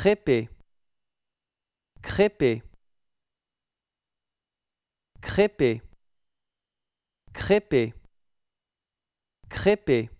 crêper crêper crêper crêper crêper